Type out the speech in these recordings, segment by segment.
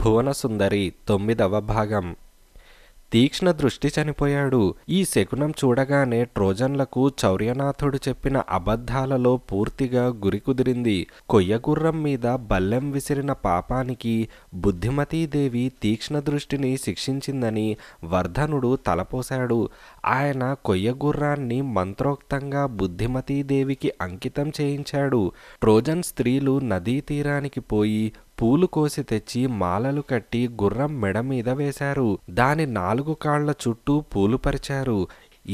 భువనసుందరి తొమ్మిదవ భాగం తీక్ష్ణ దృష్టి చనిపోయాడు ఈ శకునం చూడగానే ట్రోజన్లకు చౌర్యనాథుడు చెప్పిన అబద్ధాలలో పూర్తిగా గురి కుదిరింది కొయ్యగుర్రం మీద బల్లెం విసిరిన పాపానికి బుద్ధిమతీదేవి తీక్ష్ణ దృష్టిని శిక్షించిందని వర్ధనుడు తలపోశాడు ఆయన కొయ్యగుర్రాన్ని మంత్రోక్తంగా బుద్ధిమతీదేవికి అంకితం చేయించాడు ట్రోజన్ స్త్రీలు నదీ తీరానికి పోయి పూలు కోసి తెచ్చి మాలలు కట్టి గుర్రం మెడ మీద వేశారు దాని నాలుగు కాళ్ల చుట్టూ పూలు పరిచారు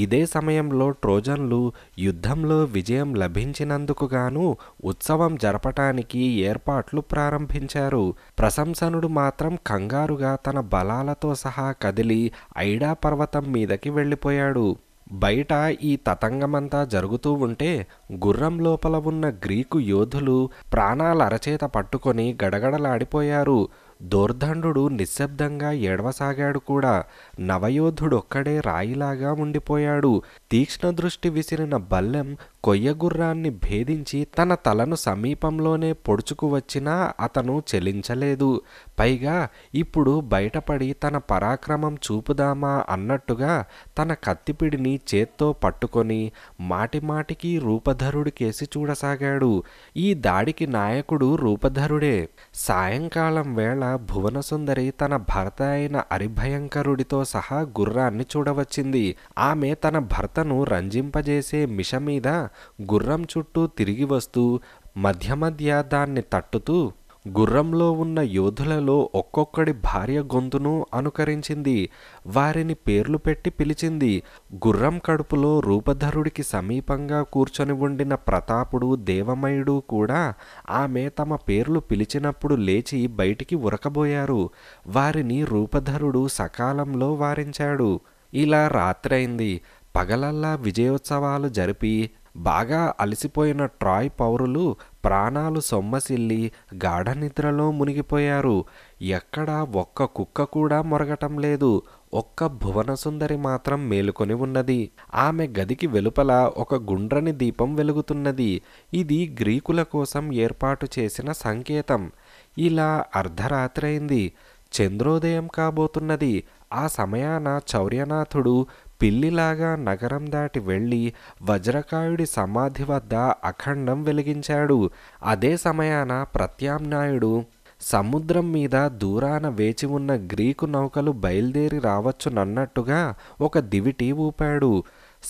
ఇదే సమయంలో ట్రోజన్లు యుద్ధంలో విజయం లభించినందుకు గాను ఉత్సవం జరపటానికి ఏర్పాట్లు ప్రారంభించారు ప్రశంసనుడు మాత్రం కంగారుగా తన బలాలతో సహా కదిలి ఐడా పర్వతం మీదకి వెళ్ళిపోయాడు బయట ఈ తతంగమంతా జరుగుతూ ఉంటే గుర్రం లోపల ఉన్న గ్రీకు యోధులు ప్రాణాలరచేత పట్టుకొని గడగడలాడిపోయారు దోర్ధండు నిశ్శబ్దంగా ఏడవసాగాడు కూడా నవయోధుడొక్కడే రాయిలాగా ఉండిపోయాడు తీక్ష్ణదృష్టి దృష్టి విసిరిన బల్లెం కొయ్యగుర్రాన్ని భేదించి తన తలను సమీపంలోనే పొడుచుకు వచ్చినా అతను చెలించలేదు పైగా ఇప్పుడు బయటపడి తన పరాక్రమం చూపుదామా అన్నట్టుగా తన కత్తిపిడిని చేత్తో పట్టుకొని మాటిమాటికి రూపధరుడు కేసి చూడసాగాడు ఈ దాడికి నాయకుడు రూపధరుడే సాయంకాలం వేళ భువనసుందరి తన భర్త అయిన అరిభయంకరుడితో సహా గుర్రాన్ని చూడవచ్చింది ఆమె తన భర్తను రంజింపజేసే మిష మీద గుర్రం చుట్టూ తిరిగి వస్తూ మధ్య మధ్య దాన్ని తట్టుతూ గుర్రంలో ఉన్న యోధులలో ఒక్కొక్కడి భార్య గొంతును అనుకరించింది వారిని పేర్లు పెట్టి పిలిచింది గుర్రం కడుపులో రూపధరుడికి సమీపంగా కూర్చొని ఉండిన ప్రతాపుడు దేవమయుడు కూడా ఆమె తమ పేర్లు పిలిచినప్పుడు లేచి బయటికి ఉరకబోయారు వారిని రూపధరుడు సకాలంలో వారించాడు ఇలా రాత్రైంది పగలల్లా విజయోత్సవాలు జరిపి బాగా అలసిపోయిన ట్రాయ్ పౌరులు ప్రాణాలు సొమ్మసిల్లి గాఢ నిద్రలో మునిగిపోయారు ఎక్కడా ఒక్క కుక్క కూడా మొరగటం లేదు ఒక్క భువనసుందరి మాత్రం మేలుకొని ఉన్నది ఆమె గదికి వెలుపల ఒక గుండ్రని దీపం వెలుగుతున్నది ఇది గ్రీకుల కోసం ఏర్పాటు చేసిన సంకేతం ఇలా అర్ధరాత్రైంది చంద్రోదయం కాబోతున్నది ఆ సమయాన చౌర్యనాథుడు పిల్లిలాగా నగరం దాటి వెళ్ళి వజ్రకాయుడి సమాధి వద్ద అఖండం వెలిగించాడు అదే సమయాన ప్రత్యామ్నాయుడు సముద్రం మీద దూరాన వేచి ఉన్న గ్రీకు నౌకలు బయలుదేరి రావచ్చునన్నట్టుగా ఒక దివిటి ఊపాడు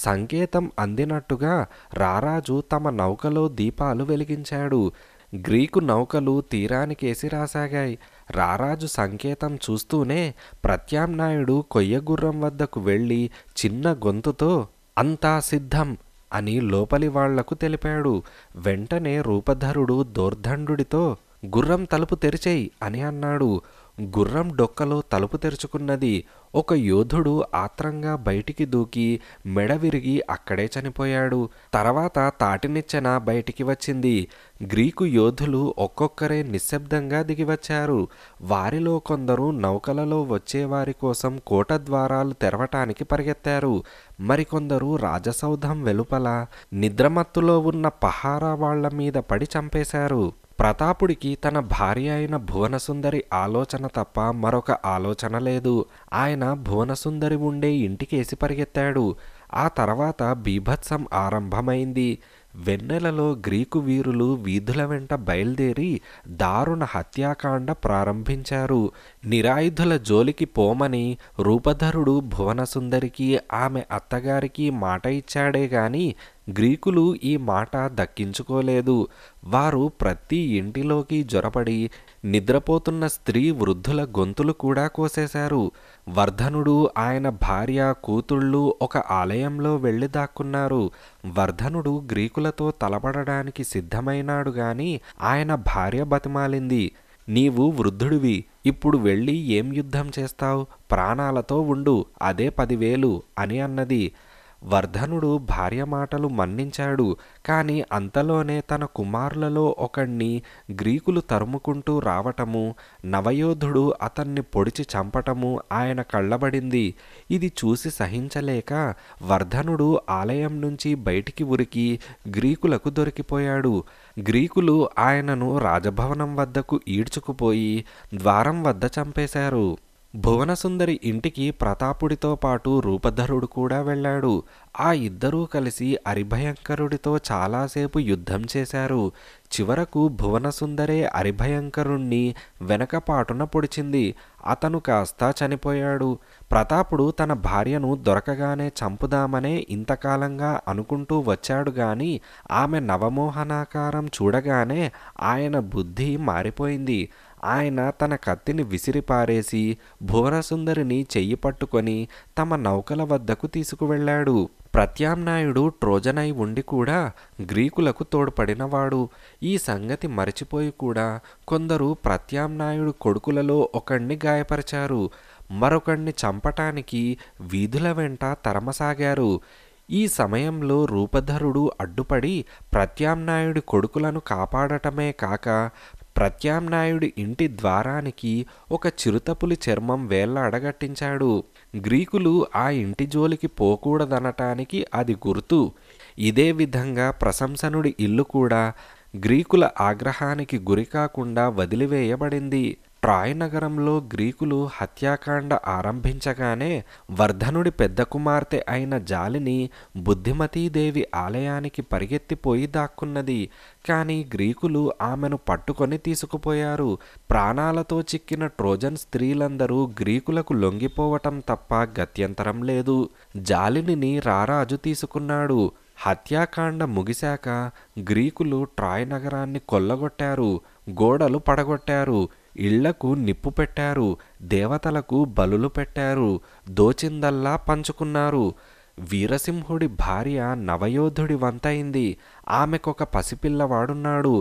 సంకేతం అందినట్టుగా రారాజు తమ నౌకలో దీపాలు వెలిగించాడు గ్రీకు నౌకలు తీరానికేసి రాసాగాయి రారాజు సంకేతం చూస్తూనే ప్రత్యామ్నాయుడు కొయ్యగుర్రం వద్దకు వెళ్ళి చిన్న గొంతుతో అంతా సిద్ధం అని లోపలి వాళ్లకు తెలిపాడు వెంటనే రూపధరుడు దోర్ధండుడితో గుర్రం తలుపు తెరిచేయి అని అన్నాడు గుర్రం డొక్కలో తలుపు తెరుచుకున్నది ఒక యోధుడు ఆత్రంగా బయటికి దూకి మెడ విరిగి అక్కడే చనిపోయాడు తర్వాత తాటినిచ్చెన బయటికి వచ్చింది గ్రీకు యోధులు ఒక్కొక్కరే నిశ్శబ్దంగా దిగివచ్చారు వారిలో కొందరు నౌకలలో వచ్చేవారి కోసం కోట ద్వారాలు తెరవటానికి పరిగెత్తారు మరికొందరు రాజసౌధం వెలుపల నిద్రమత్తులో ఉన్న పహారా వాళ్ల మీద పడి చంపేశారు ప్రతాపుడికి తన భార్య అయిన భువనసుందరి ఆలోచన తప్ప మరొక ఆలోచన లేదు ఆయన భువనసుందరి ఉండే ఇంటికేసి పరిగెత్తాడు ఆ తర్వాత బీభత్సం ఆరంభమైంది వెన్నెలలో గ్రీకు వీరులు వీధుల వెంట బయలుదేరి దారుణ హత్యాకాండ ప్రారంభించారు నిరాయుధుల జోలికి పోమని రూపధరుడు భువనసుందరికి ఆమె అత్తగారికి మాట ఇచ్చాడే గాని గ్రీకులు ఈ మాట దక్కించుకోలేదు వారు ప్రతి ఇంటిలోకి జొరపడి నిద్రపోతున్న స్త్రీ వృద్ధుల గొంతులు కూడా కోసేశారు వర్ధనుడు ఆయన భార్య కూతుళ్ళు ఒక ఆలయంలో వెళ్ళి దాక్కున్నారు వర్ధనుడు గ్రీకులతో తలపడడానికి సిద్ధమైనాడు గాని ఆయన భార్య బతిమాలింది నీవు వృద్ధుడివి ఇప్పుడు వెళ్ళి ఏం యుద్ధం చేస్తావు ప్రాణాలతో ఉండు అదే పదివేలు అని అన్నది వర్ధనుడు భార్య మాటలు మన్నించాడు కాని అంతలోనే తన కుమారులలో ఒకణ్ణి గ్రీకులు తరుముకుంటూ రావటము నవయోధుడు అతన్ని పొడిచి చంపటము ఆయన కళ్ళబడింది ఇది చూసి సహించలేక వర్ధనుడు ఆలయం నుంచి బయటికి ఉరికి గ్రీకులకు దొరికిపోయాడు గ్రీకులు ఆయనను రాజభవనం వద్దకు ఈడ్చుకుపోయి ద్వారం వద్ద చంపేశారు భువనసుందరి ఇంటికి ప్రతాపుడితో పాటు రూపధరుడు కూడా వెళ్ళాడు ఆ ఇద్దరూ కలిసి అరిభయంకరుడితో చాలాసేపు యుద్ధం చేశారు చివరకు భువనసుందరే అరిభయంకరుణ్ణి పాటున పొడిచింది అతను కాస్త చనిపోయాడు ప్రతాపుడు తన భార్యను దొరకగానే చంపుదామనే ఇంతకాలంగా అనుకుంటూ వచ్చాడు గాని ఆమె నవమోహనాకారం చూడగానే ఆయన బుద్ధి మారిపోయింది ఆయన తన కత్తిని విసిరిపారేసి భువనసుందరిని చెయ్యి పట్టుకొని తమ నౌకల వద్దకు తీసుకువెళ్ళాడు ప్రత్యామ్నాయుడు ట్రోజనై ఉండి కూడా గ్రీకులకు తోడ్పడినవాడు ఈ సంగతి మరచిపోయి కూడా కొందరు ప్రత్యామ్నాయుడు కొడుకులలో ఒకణ్ణి గాయపరిచారు మరొకణ్ణి చంపటానికి వీధుల వెంట తరమసాగారు ఈ సమయంలో రూపధరుడు అడ్డుపడి ప్రత్యామ్నాయుడి కొడుకులను కాపాడటమే కాక ప్రత్యామ్నాయుడి ఇంటి ద్వారానికి ఒక చిరుతపులి చర్మం వేళ్ళ అడగట్టించాడు గ్రీకులు ఆ ఇంటి జోలికి పోకూడదనటానికి అది గుర్తు ఇదే విధంగా ప్రశంసనుడి ఇల్లు కూడా గ్రీకుల ఆగ్రహానికి గురికాకుండా వదిలివేయబడింది ట్రాయ్ నగరంలో గ్రీకులు హత్యాకాండ ఆరంభించగానే వర్ధనుడి పెద్ద కుమార్తె అయిన జాలిని బుద్ధిమతీదేవి ఆలయానికి పరిగెత్తిపోయి దాక్కున్నది కానీ గ్రీకులు ఆమెను పట్టుకొని తీసుకుపోయారు ప్రాణాలతో చిక్కిన ట్రోజన్ స్త్రీలందరూ గ్రీకులకు లొంగిపోవటం తప్ప గత్యంతరం లేదు జాలిని రారాజు తీసుకున్నాడు హత్యాకాండ ముగిశాక గ్రీకులు ట్రాయ్ నగరాన్ని కొల్లగొట్టారు గోడలు పడగొట్టారు ఇళ్లకు నిప్పు పెట్టారు దేవతలకు బలులు పెట్టారు దోచిందల్లా పంచుకున్నారు వీరసింహుడి భార్య నవయోధుడి వంతైంది ఆమెకొక పసిపిల్లవాడున్నాడు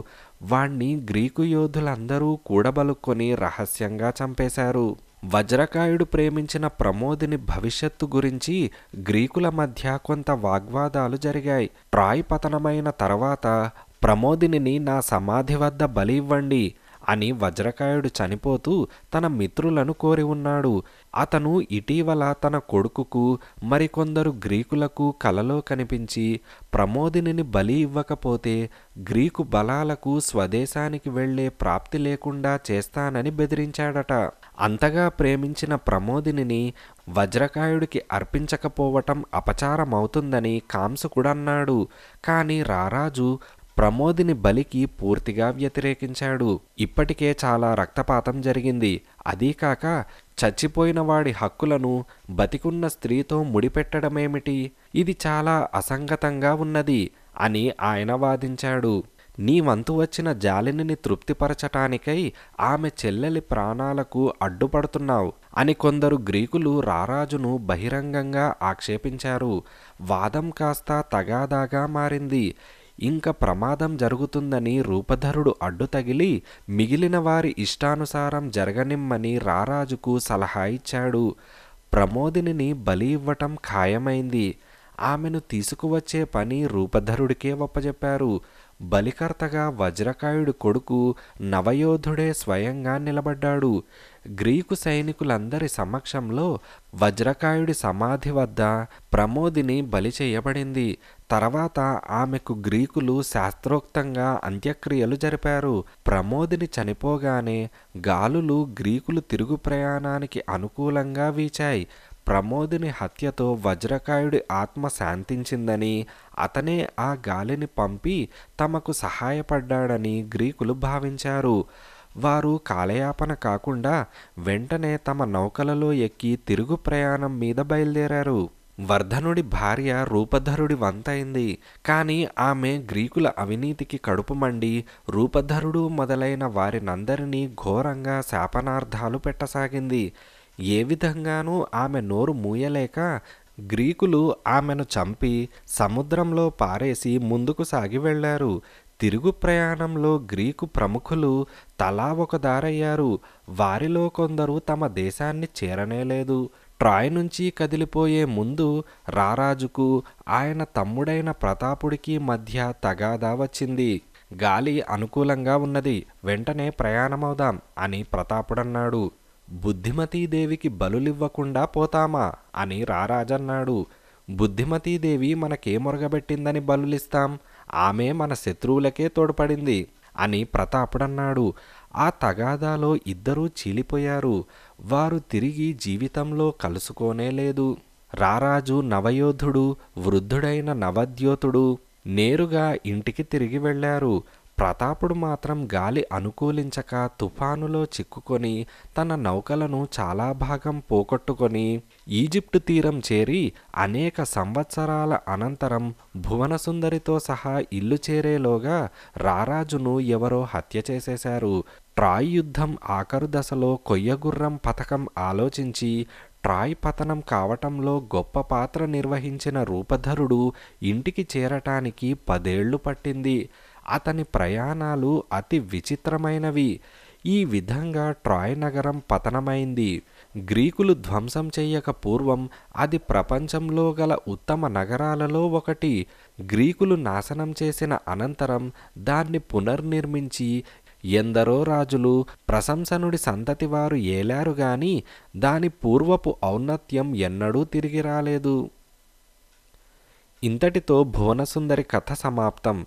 వాణ్ణి గ్రీకు యోధులందరూ కూడబలుక్కొని రహస్యంగా చంపేశారు వజ్రకాయుడు ప్రేమించిన ప్రమోదిని భవిష్యత్తు గురించి గ్రీకుల మధ్య కొంత వాగ్వాదాలు జరిగాయి ట్రాయ్ పతనమైన తర్వాత ప్రమోదినిని నా సమాధి వద్ద బలి ఇవ్వండి అని వజ్రకాయుడు చనిపోతూ తన మిత్రులను కోరి ఉన్నాడు అతను ఇటీవల తన కొడుకుకు మరికొందరు గ్రీకులకు కలలో కనిపించి ప్రమోదినిని బలి ఇవ్వకపోతే గ్రీకు బలాలకు స్వదేశానికి వెళ్లే ప్రాప్తి లేకుండా చేస్తానని బెదిరించాడట అంతగా ప్రేమించిన ప్రమోదినిని వజ్రకాయుడికి అర్పించకపోవటం అపచారమవుతుందని కాంసుకుడన్నాడు కాని రారాజు ప్రమోదిని బలికి పూర్తిగా వ్యతిరేకించాడు ఇప్పటికే చాలా రక్తపాతం జరిగింది అదీకాక చచ్చిపోయిన వాడి హక్కులను బతికున్న స్త్రీతో ముడిపెట్టడమేమిటి ఇది చాలా అసంగతంగా ఉన్నది అని ఆయన వాదించాడు నీ వంతు వచ్చిన జాలిని తృప్తిపరచటానికై ఆమె చెల్లెలి ప్రాణాలకు అడ్డుపడుతున్నావు అని కొందరు గ్రీకులు రారాజును బహిరంగంగా ఆక్షేపించారు వాదం కాస్త తగాదాగా మారింది ఇంకా ప్రమాదం జరుగుతుందని రూపధరుడు అడ్డు తగిలి మిగిలిన వారి ఇష్టానుసారం జరగనిమ్మని రారాజుకు సలహా ఇచ్చాడు ప్రమోదిని బలి ఇవ్వటం ఖాయమైంది ఆమెను తీసుకువచ్చే పని రూపధరుడికే ఒప్పజెప్పారు బలికర్తగా వజ్రకాయుడు కొడుకు నవయోధుడే స్వయంగా నిలబడ్డాడు గ్రీకు సైనికులందరి సమక్షంలో వజ్రకాయుడి సమాధి వద్ద ప్రమోదిని బలి చేయబడింది తర్వాత ఆమెకు గ్రీకులు శాస్త్రోక్తంగా అంత్యక్రియలు జరిపారు ప్రమోదిని చనిపోగానే గాలులు గ్రీకులు తిరుగు ప్రయాణానికి అనుకూలంగా వీచాయి ప్రమోదిని హత్యతో వజ్రకాయుడి ఆత్మ శాంతించిందని అతనే ఆ గాలిని పంపి తమకు సహాయపడ్డాడని గ్రీకులు భావించారు వారు కాలయాపన కాకుండా వెంటనే తమ నౌకలలో ఎక్కి తిరుగు ప్రయాణం మీద బయలుదేరారు వర్ధనుడి భార్య రూపధరుడి వంతైంది కానీ ఆమె గ్రీకుల అవినీతికి కడుపుమండి రూపధరుడు మొదలైన వారినందరినీ ఘోరంగా శాపనార్థాలు పెట్టసాగింది ఏ విధంగానూ ఆమె నోరు మూయలేక గ్రీకులు ఆమెను చంపి సముద్రంలో పారేసి ముందుకు సాగి వెళ్లారు తిరుగు ప్రయాణంలో గ్రీకు ప్రముఖులు తలా ఒక దారయ్యారు వారిలో కొందరు తమ దేశాన్ని చేరనేలేదు ట్రాయ్ నుంచి కదిలిపోయే ముందు రారాజుకు ఆయన తమ్ముడైన ప్రతాపుడికి మధ్య తగాదా వచ్చింది గాలి అనుకూలంగా ఉన్నది వెంటనే ప్రయాణమవుదాం అని ప్రతాపుడన్నాడు బుద్ధిమతీదేవికి బలులివ్వకుండా పోతామా అని రారాజన్నాడు బుద్ధిమతీదేవి మురగబెట్టిందని బలులిస్తాం ఆమె మన శత్రువులకే తోడ్పడింది అని ప్రతాపుడన్నాడు ఆ తగాదాలో ఇద్దరూ చీలిపోయారు వారు తిరిగి జీవితంలో కలుసుకోనేలేదు రారాజు నవయోధుడు వృద్ధుడైన నవద్యోతుడు నేరుగా ఇంటికి తిరిగి వెళ్ళారు ప్రతాపుడు మాత్రం గాలి అనుకూలించక తుఫానులో చిక్కుకొని తన నౌకలను చాలా భాగం పోగొట్టుకొని ఈజిప్టు తీరం చేరి అనేక సంవత్సరాల అనంతరం భువనసుందరితో సహా ఇల్లు చేరేలోగా రారాజును ఎవరో హత్య చేసేశారు ట్రాయ్ యుద్ధం ఆఖరు దశలో కొయ్యగుర్రం పథకం ఆలోచించి ట్రాయ్ పతనం కావటంలో గొప్ప పాత్ర నిర్వహించిన రూపధరుడు ఇంటికి చేరటానికి పదేళ్లు పట్టింది అతని ప్రయాణాలు అతి విచిత్రమైనవి ఈ విధంగా ట్రాయ్ నగరం పతనమైంది గ్రీకులు ధ్వంసం చేయక పూర్వం అది ప్రపంచంలో గల ఉత్తమ నగరాలలో ఒకటి గ్రీకులు నాశనం చేసిన అనంతరం దాన్ని పునర్నిర్మించి ఎందరో రాజులు ప్రశంసనుడి సంతతి వారు ఏలారు గాని దాని పూర్వపు ఔన్నత్యం ఎన్నడూ తిరిగి రాలేదు ఇంతటితో భువనసుందరి కథ సమాప్తం